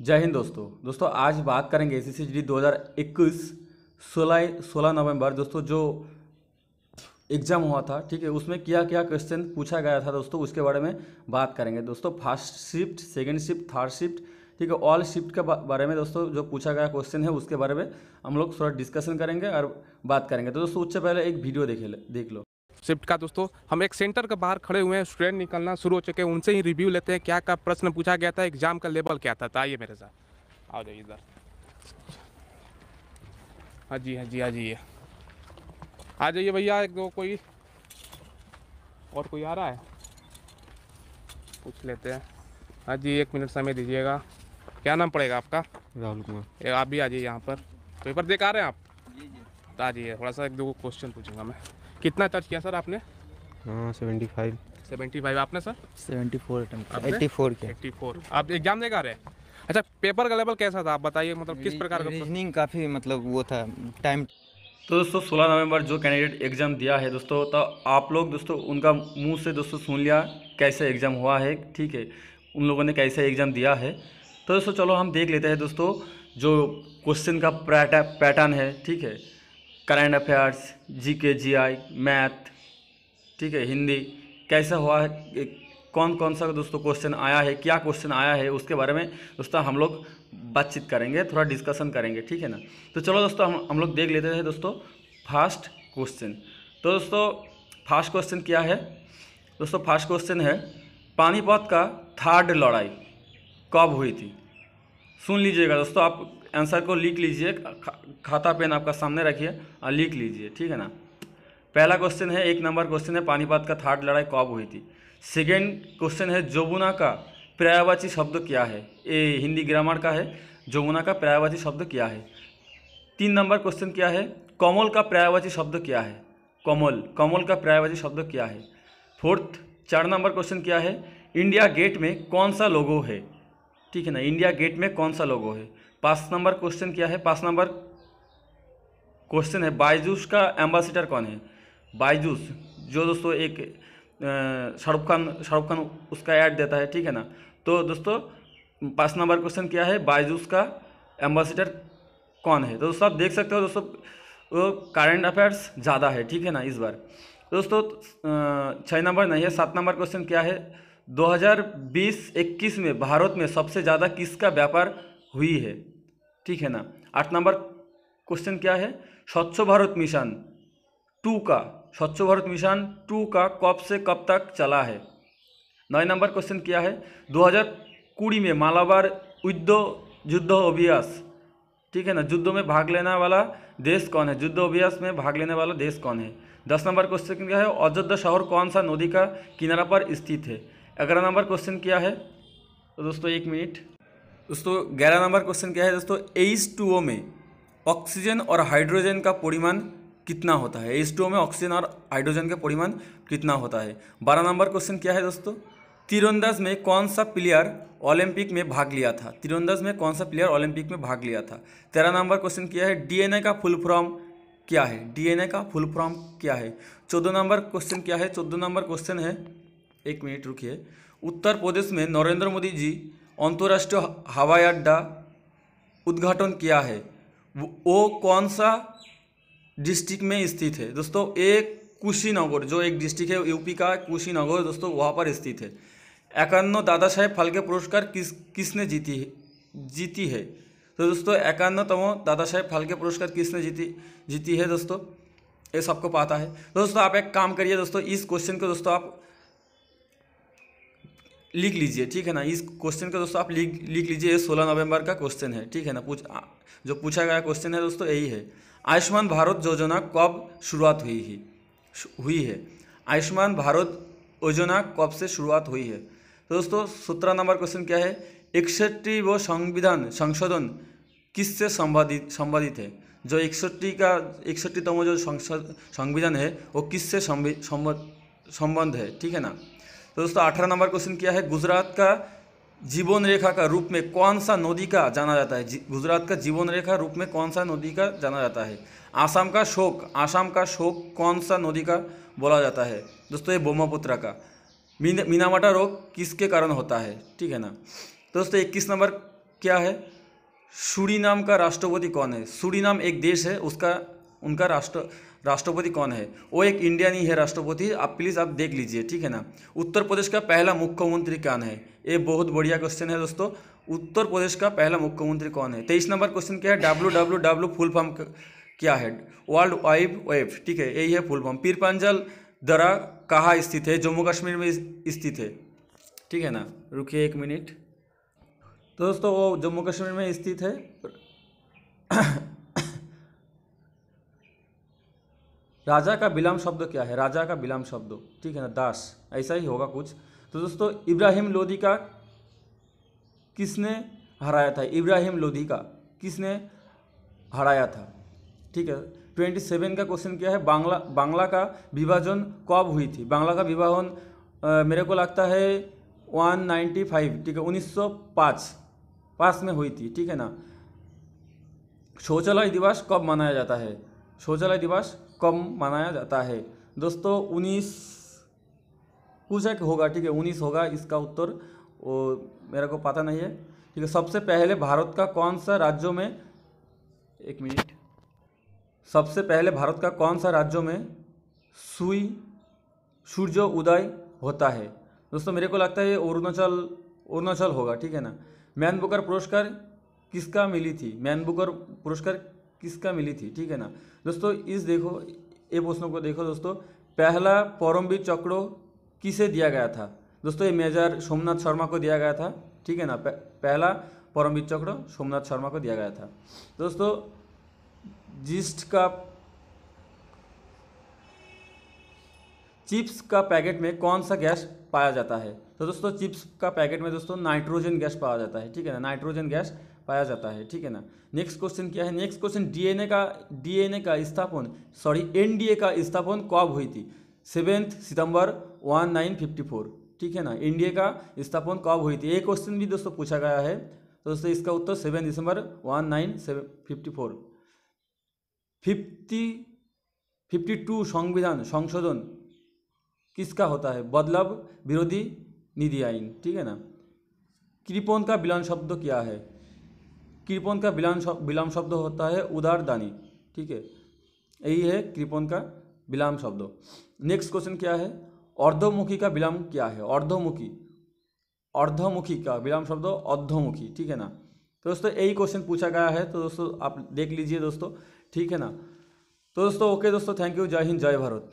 जय हिंद दोस्तों दोस्तों आज बात करेंगे एस सी जी दो हज़ार इक्कीस सोलह सोलह नवम्बर दोस्तों जो एग्ज़ाम हुआ था ठीक है उसमें क्या क्या क्वेश्चन पूछा गया था दोस्तों उसके बारे में बात करेंगे दोस्तों first shift second shift third shift ठीक है ऑल शिफ्ट के बारे में दोस्तों जो पूछा गया क्वेश्चन है उसके बारे में हम लोग थोड़ा डिस्कशन करेंगे और बात करेंगे तो दोस्तों उससे पहले एक वीडियो देखे देख लो शिफ्ट का दोस्तों हम एक सेंटर के बाहर खड़े हुए हैं स्टूडेंट निकलना शुरू हो चुके हैं उनसे ही रिव्यू लेते हैं क्या क्या प्रश्न पूछा गया था एग्जाम का लेवल क्या था तो आइए मेरे साथ आ जाइए इधर हाँ जी हाँ जी हाँ जी आ जाइए भैया एक दो कोई और कोई आ रहा है पूछ लेते हैं हाँ जी एक मिनट समय दीजिएगा क्या नाम पड़ेगा आपका राहुल कुमार आप भी आ जाइए यहाँ पर पेपर देख आ रहे हैं आप जी जी तो आ जाइए थोड़ा सा एक दो क्वेश्चन पूछूंगा मैं कितना चार्ज किया सर आपने हाँ, आपने sir seventy four eighty four आप एग्जाम देगा रहे अच्छा पेपर का लेवल कैसा था आप बताइए मतलब किस प्रकार का रीजनिंग काफ़ी मतलब वो था टाइम तो दोस्तों सोलह नवंबर जो कैंडिडेट एग्ज़ाम दिया है दोस्तों तो आप लोग दोस्तों उनका मुंह से दोस्तों सुन लिया कैसे एग्ज़ाम हुआ है ठीक है उन लोगों ने कैसे एग्ज़ाम दिया है तो दोस्तों चलो हम देख लेते हैं दोस्तों जो क्वेश्चन का पैटर्न है ठीक है करेंट अफेयर्स जी के जी आई मैथ ठीक है हिंदी कैसा हुआ है कौन कौन सा दोस्तों क्वेश्चन आया है क्या क्वेश्चन आया है उसके बारे में दोस्तों हम लोग बातचीत करेंगे थोड़ा डिस्कशन करेंगे ठीक है ना तो चलो दोस्तों हम हम लोग देख लेते हैं दोस्तों फास्ट क्वेश्चन तो दोस्तों फास्ट क्वेश्चन क्या है दोस्तों फास्ट क्वेश्चन है पानीपत का थर्ड लड़ाई कब हुई थी सुन लीजिएगा दोस्तों आप आंसर को लिख लीजिए खाता पेन आपका सामने रखिए और लिख लीजिए ठीक है ना पहला क्वेश्चन है एक नंबर क्वेश्चन है पानीपत का थर्ड लड़ाई कब हुई थी सेकेंड क्वेश्चन है जमुना का प्रायवाची शब्द क्या है ये हिंदी ग्रामर का है जोमुना का प्रायवाची शब्द क्या है तीन नंबर क्वेश्चन क्या है कमल का प्रायवाची शब्द क्या है कमल कमल का प्रायवाची शब्द क्या है फोर्थ चार नंबर क्वेश्चन क्या है इंडिया गेट में कौन सा लोगो है ठीक है ना इंडिया गेट में कौन सा लोगो है पांच नंबर क्वेश्चन क्या है पांच नंबर क्वेश्चन है बायजूस का एम्बासिडर कौन है बायजूस जो दोस्तों एक शाहरुख खान शाहरुख खान उसका ऐड देता है ठीक है ना तो दोस्तों पांच नंबर क्वेश्चन क्या है बायजूस का एम्बासिडर कौन है तो दोस्तों आप देख सकते हो दोस्तों करंट अफेयर्स ज़्यादा है ठीक है ना इस बार दोस्तों छः नंबर नहीं है सात नंबर क्वेश्चन क्या है 2020-21 में भारत में सबसे ज़्यादा किसका व्यापार हुई है ठीक है ना आठ नंबर क्वेश्चन क्या है स्वच्छ भारत मिशन टू का स्वच्छ भारत मिशन टू का कब से कब तक चला है नौ नंबर क्वेश्चन क्या है दो कुड़ी में मालाबार युद्ध युद्ध अभ्यास ठीक है ना युद्ध में भाग लेने वाला देश कौन है युद्ध अभ्यास में भाग लेने वाला देश कौन है दस नंबर क्वेश्चन क्या है अयोध्या शहर कौन सा नदी का किनारा पर स्थित है ग्यारह नंबर क्वेश्चन क्या है तो दोस्तों एक मिनट दोस्तों ग्यारह नंबर क्वेश्चन क्या है दोस्तों एस टू ओ में ऑक्सीजन और हाइड्रोजन का परिमाण कितना होता है एस टू ओ में ऑक्सीजन और हाइड्रोजन का परिमाण कितना होता है बारह नंबर क्वेश्चन क्या है दोस्तों तीरंदाज में कौन सा प्लेयर ओलंपिक में भाग लिया था तीरंदाज में कौन सा प्लेयर ओलंपिक में भाग लिया था तेरह नंबर क्वेश्चन किया है डीएनए का फुल फॉर्म क्या है डीएनए का फुल फॉर्म क्या है चौदह नंबर क्वेश्चन क्या है चौदह नंबर क्वेश्चन है एक मिनट रुकिए उत्तर प्रदेश में नरेंद्र मोदी जी अंतर्राष्ट्रीय हवाई अड्डा उद्घाटन किया है वो कौन सा डिस्ट्रिक्ट में स्थित है दोस्तों एक कुशीनगर जो एक डिस्ट्रिक्ट है यूपी का कुशीनगर दोस्तों वहाँ पर स्थित है एकान्न दादा साहेब फाल्के पुरस्कार किस किसने जीती है जीती है तो दोस्तों एकानवेतम दादा साहेब फाल्के पुरस्कार किसने जीती जीती है दोस्तों ये सबको पता है तो दोस्तों आप एक काम करिए दोस्तों इस क्वेश्चन को दोस्तों आप लिख लीजिए ठीक है ना इस क्वेश्चन का दोस्तों आप लिख लिख लीजिए ये सोलह नवंबर का क्वेश्चन है ठीक है ना पूछ जो पूछा गया क्वेश्चन है दोस्तों यही है आयुष्मान भारत योजना कब शुरुआत हुई ही हुई है आयुष्मान भारत योजना कब से शुरुआत हुई है तो दोस्तों सत्रह नंबर क्वेश्चन क्या है इकसठी वो संविधान संशोधन किससे संबाधित संबंधित है जो इकसठी का इकसठीतम जो संविधान है वो किससे संबंध है ठीक है ना तो दोस्तों अठारह नंबर क्वेश्चन किया है गुजरात का जीवन रेखा का रूप में कौन सा नदी का जाना जाता है गुजरात का जीवन रेखा रूप में कौन सा नदी का जाना जाता है आसाम का शोक आसाम का शोक कौन सा नदी का बोला जाता है दोस्तों ये ब्रह्मपुत्रा का मीन मीनावाटा रोग किसके कारण होता है ठीक है ना दोस्तों इक्कीस नंबर क्या है सूरी का राष्ट्रपति कौन है सूरी एक देश है उसका उनका राष्ट्र राष्ट्रपति कौन है वो एक इंडियन ही है राष्ट्रपति आप प्लीज़ आप देख लीजिए ठीक है ना उत्तर प्रदेश का पहला मुख्यमंत्री कौन है ये बहुत बढ़िया क्वेश्चन है दोस्तों उत्तर प्रदेश का पहला मुख्यमंत्री कौन है तेईस नंबर क्वेश्चन क्या है W W W full form क्या है वर्ल्ड वाइड वेब ठीक है यही है फुल फॉर्म पीर पांजल दरा कहाँ स्थित है जम्मू कश्मीर में स्थित है ठीक है ना रुकिए एक मिनट तो दोस्तों वो जम्मू कश्मीर में स्थित है राजा का विलाम शब्द क्या है राजा का विलाम शब्द ठीक है ना दास ऐसा ही होगा कुछ तो दोस्तों इब्राहिम लोधी का किसने हराया था इब्राहिम लोधी का किसने हराया था ठीक है ट्वेंटी सेवन का क्वेश्चन क्या है बांग्ला बांग्ला का विभाजन कब हुई थी बांग्ला का विभाजन मेरे को लगता है वन नाइन्टी फाइव ठीक है उन्नीस सौ पाँच पाँच में हुई थी ठीक है ना शौचालय दिवस कब मनाया जाता है शौचालय दिवस कम मनाया जाता है दोस्तों उन्नीस कुछ एक होगा ठीक है उन्नीस होगा इसका उत्तर वो मेरे को पता नहीं है ठीक है सबसे पहले भारत का कौन सा राज्यों में एक मिनट सबसे पहले भारत का कौन सा राज्यों में सुई सूर्य उदय होता है दोस्तों मेरे को लगता है ये अरुणाचल अरुणाचल होगा ठीक है ना मैन बुकर पुरस्कार किसका मिली थी मैन बुकर पुरस्कार किसका मिली थी ठीक है ना दोस्तों इस देखो ये प्रश्नों को देखो दोस्तों पहला पौरम्बिक चक्र किसे दिया गया था दोस्तों ये मेजर सोमनाथ शर्मा को दिया गया था ठीक है ना पहला परमवीर चक्र सोमनाथ शर्मा को दिया गया था दोस्तों जिस्ट का चिप्स का पैकेट में कौन सा गैस पाया जाता है तो दोस्तों चिप्स का पैकेट में दोस्तों नाइट्रोजन गैस पाया जाता है ठीक है ना नाइट्रोजन गैस पाया जाता है ठीक है ना नेक्स्ट क्वेश्चन क्या है नेक्स्ट क्वेश्चन डीएनए का डीएनए का स्थापन सॉरी एनडीए का स्थापन कब हुई थी सेवेंथ सितंबर वन नाइन फिफ्टी फोर ठीक है ना एनडीए का स्थापन कब हुई थी ये क्वेश्चन भी दोस्तों पूछा गया है तो दोस्तों इसका उत्तर सेवन दिसंबर one nine seven fifty four fifty fifty two संविधान संशोधन किसका होता है बदलाव विरोधी निधि आइन ठीक है ना कृपण का विलन शब्द क्या है कृपन का विलाम विलाम शब्द होता है उदार दानी ठीक है यही है कृपन का विलाम शब्द नेक्स्ट क्वेश्चन क्या है अर्धमुखी का विलाम क्या है अर्धमुखी अर्धमुखी का विलाम शब्द अर्धमुखी ठीक है ना तो दोस्तों यही क्वेश्चन पूछा गया है तो दोस्तों आप देख लीजिए दोस्तों ठीक है ना तो दोस्तों ओके दोस्तों थैंक यू जय हिंद जय भारत